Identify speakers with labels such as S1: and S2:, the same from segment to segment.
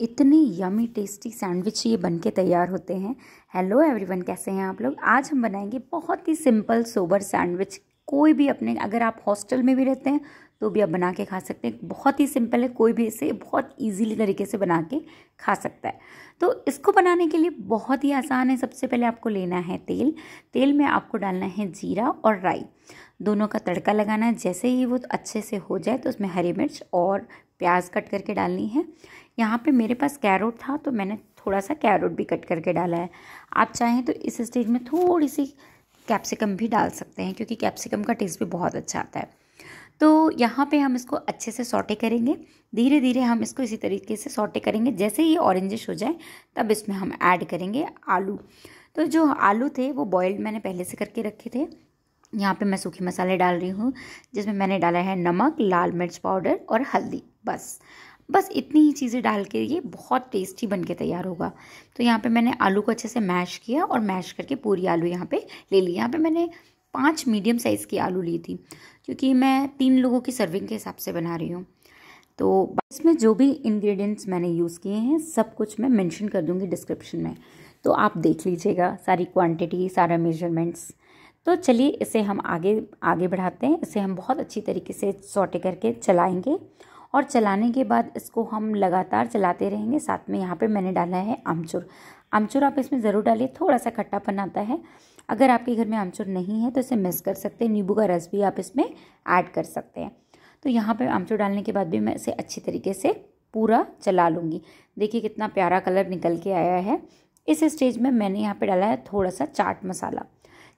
S1: इतने yummy tasty sandwich ये बन के तैयार होते हैं हेलो एवरीवन कैसे हैं आप लोग आज हम बनाएंगे बहुत ही सिंपल सोबर सैंडविच कोई भी अपने अगर आप हॉस्टल में भी रहते हैं तो भी आप बना के खा सकते हैं बहुत ही सिंपल है कोई भी इसे बहुत इजीली तरीके से बना के खा सकता है तो इसको बनाने के लिए बहुत ही आसान है सबसे पहले आपको लेना है तेल तेल में आपको डालना है जीरा और राई दोनों का तड़का लगाना है जैसे ही वो अच्छे से हो जाए तो उसमें हरी मिर्च और प्याज कट करके डालनी है यहाँ पे मेरे पास कैरोट था तो मैंने थोड़ा सा कैरोट भी कट करके डाला है आप चाहें तो इस स्टेज में थोड़ी सी कैप्सिकम भी डाल सकते हैं क्योंकि कैप्सिकम का टेस्ट भी बहुत अच्छा आता है तो यहाँ पे हम इसको अच्छे से सॉटे करेंगे धीरे धीरे हम इसको इसी तरीके से सॉटे करेंगे जैसे ही ऑरेंजिश हो जाए तब इसमें हम ऐड करेंगे आलू तो जो आलू थे वो बॉयल्ड मैंने पहले से करके रखे थे यहाँ पे मैं सूखे मसाले डाल रही हूँ जिसमें मैंने डाला है नमक लाल मिर्च पाउडर और हल्दी बस बस इतनी ही चीज़ें डाल के ये बहुत टेस्टी बन के तैयार होगा तो यहाँ पे मैंने आलू को अच्छे से मैश किया और मैश करके पूरी आलू यहाँ पे ले ली यहाँ पे मैंने पांच मीडियम साइज़ की आलू ली थी क्योंकि मैं तीन लोगों की सर्विंग के हिसाब से बना रही हूँ तो इसमें जो भी इन्ग्रीडियंट्स मैंने यूज़ किए हैं सब कुछ मैं मैंशन कर दूँगी डिस्क्रिप्शन में तो आप देख लीजिएगा सारी क्वान्टिटी सारा मेजरमेंट्स तो चलिए इसे हम आगे आगे बढ़ाते हैं इसे हम बहुत अच्छी तरीके से सौटे करके चलाएंगे और चलाने के बाद इसको हम लगातार चलाते रहेंगे साथ में यहाँ पे मैंने डाला है आमचूर आमचूर आप इसमें ज़रूर डालिए थोड़ा सा खट्टापन आता है अगर आपके घर में आमचूर नहीं है तो इसे मिस कर सकते हैं नींबू का रस भी आप इसमें ऐड कर सकते हैं तो यहाँ पर आमचूर डालने के बाद भी मैं इसे अच्छी तरीके से पूरा चला लूँगी देखिए कितना प्यारा कलर निकल के आया है इस स्टेज में मैंने यहाँ पर डाला है थोड़ा सा चाट मसाला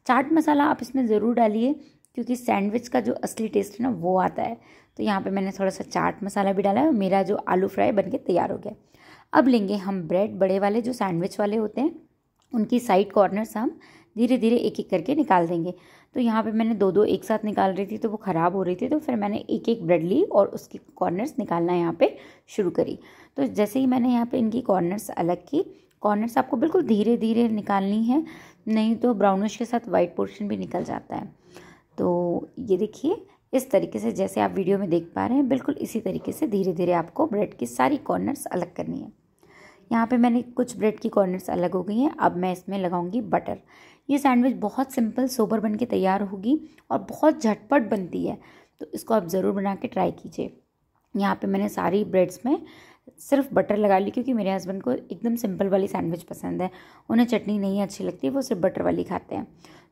S1: चाट मसाला आप इसमें ज़रूर डालिए क्योंकि सैंडविच का जो असली टेस्ट है ना वो आता है तो यहाँ पे मैंने थोड़ा सा चाट मसाला भी डाला है और मेरा जो आलू फ्राई बन के तैयार हो गया अब लेंगे हम ब्रेड बड़े वाले जो सैंडविच वाले होते हैं उनकी साइड कॉर्नर्स हम धीरे धीरे एक एक करके निकाल देंगे तो यहाँ पे मैंने दो दो एक साथ निकाल रही थी तो वो ख़राब हो रही थी तो फिर मैंने एक एक ब्रेड ली और उसकी कॉर्नर्स निकालना यहाँ पे शुरू करी तो जैसे ही मैंने यहाँ पे इनकी कॉर्नर्स अलग की कॉर्नर्स आपको बिल्कुल धीरे धीरे निकालनी है नहीं तो ब्राउनिश के साथ वाइट पोर्शन भी निकल जाता है तो ये देखिए इस तरीके से जैसे आप वीडियो में देख पा रहे हैं बिल्कुल इसी तरीके से धीरे धीरे आपको ब्रेड की सारी कॉर्नर्स अलग करनी है यहाँ पे मैंने कुछ ब्रेड की कॉर्नर्स अलग हो गई हैं अब मैं इसमें लगाऊंगी बटर ये सैंडविच बहुत सिंपल सोबर बन के तैयार होगी और बहुत झटपट बनती है तो इसको आप ज़रूर बना के ट्राई कीजिए यहाँ पे मैंने सारी ब्रेड्स में सिर्फ बटर लगा ली क्योंकि मेरे हस्बैंड को एकदम सिंपल वाली सैंडविच पसंद है उन्हें चटनी नहीं अच्छी लगती वो सिर्फ बटर वाली खाते हैं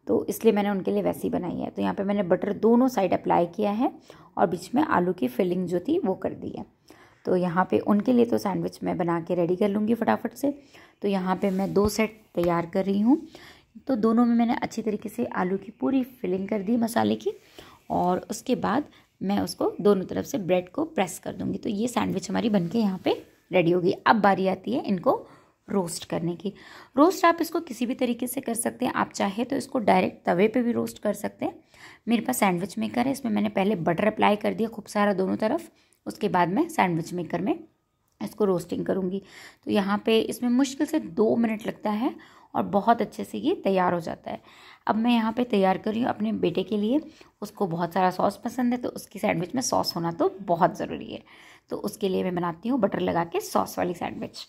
S1: तो इसलिए मैंने उनके लिए वैसी बनाई है तो यहाँ पे मैंने बटर दोनों साइड अप्लाई किया है और बीच में आलू की फिलिंग जो थी वो कर दी है तो यहाँ पे उनके लिए तो सैंडविच मैं बना के रेडी कर लूँगी फटाफट से तो यहाँ पे मैं दो सेट तैयार कर रही हूँ तो दोनों में मैंने अच्छी तरीके से आलू की पूरी फिलिंग कर दी मसाले की और उसके बाद मैं उसको दोनों तरफ से ब्रेड को प्रेस कर दूँगी तो ये सैंडविच हमारी बन के यहाँ पर रेडी होगी अब बारी आती है इनको रोस्ट करने की रोस्ट आप इसको किसी भी तरीके से कर सकते हैं आप चाहे तो इसको डायरेक्ट तवे पे भी रोस्ट कर सकते हैं मेरे पास सैंडविच मेकर है इसमें मैंने पहले बटर अप्लाई कर दिया खूब सारा दोनों तरफ उसके बाद मैं सैंडविच मेकर में इसको रोस्टिंग करूँगी तो यहाँ पे इसमें मुश्किल से दो मिनट लगता है और बहुत अच्छे से ये तैयार हो जाता है अब मैं यहाँ पे तैयार कर रही हूँ अपने बेटे के लिए उसको बहुत सारा सॉस पसंद है तो उसकी सैंडविच में सॉस होना तो बहुत ज़रूरी है तो उसके लिए मैं बनाती हूँ बटर लगा के सॉस वाली सैंडविच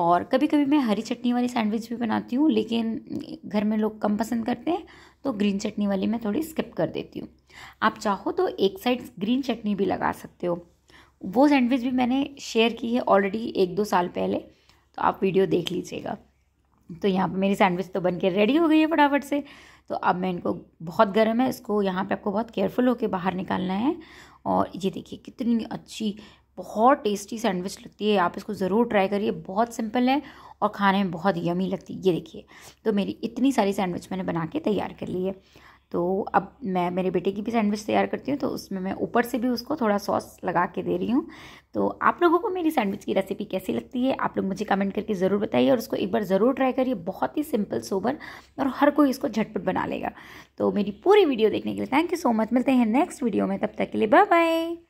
S1: और कभी कभी मैं हरी चटनी वाली सैंडविच भी बनाती हूँ लेकिन घर में लोग कम पसंद करते हैं तो ग्रीन चटनी वाली मैं थोड़ी स्किप कर देती हूँ आप चाहो तो एक साइड ग्रीन चटनी भी लगा सकते हो वो सैंडविच भी मैंने शेयर की है ऑलरेडी एक दो साल पहले तो आप वीडियो देख लीजिएगा तो यहाँ पे मेरी सैंडविच तो बन के रेडी हो गई है फटाफट से तो अब मैं इनको बहुत गर्म है इसको यहाँ पे आपको बहुत केयरफुल होकर बाहर निकालना है और ये देखिए कितनी अच्छी बहुत टेस्टी सैंडविच लगती है आप इसको ज़रूर ट्राई करिए बहुत सिंपल है और खाने में बहुत यमी लगती है ये देखिए तो मेरी इतनी सारी सैंडविच मैंने बना के तैयार कर ली है तो अब मैं मेरे बेटे की भी सैंडविच तैयार करती हूँ तो उसमें मैं ऊपर से भी उसको थोड़ा सॉस लगा के दे रही हूँ तो आप लोगों को मेरी सैंडविच की रेसिपी कैसी लगती है आप लोग मुझे कमेंट करके ज़रूर बताइए और उसको एक बार ज़रूर ट्राई करिए बहुत ही सिंपल सोबर और हर कोई इसको झटपट बना लेगा तो मेरी पूरी वीडियो देखने के लिए थैंक यू सो मच मिलते हैं नेक्स्ट वीडियो में तब तक के लिए बाय बाय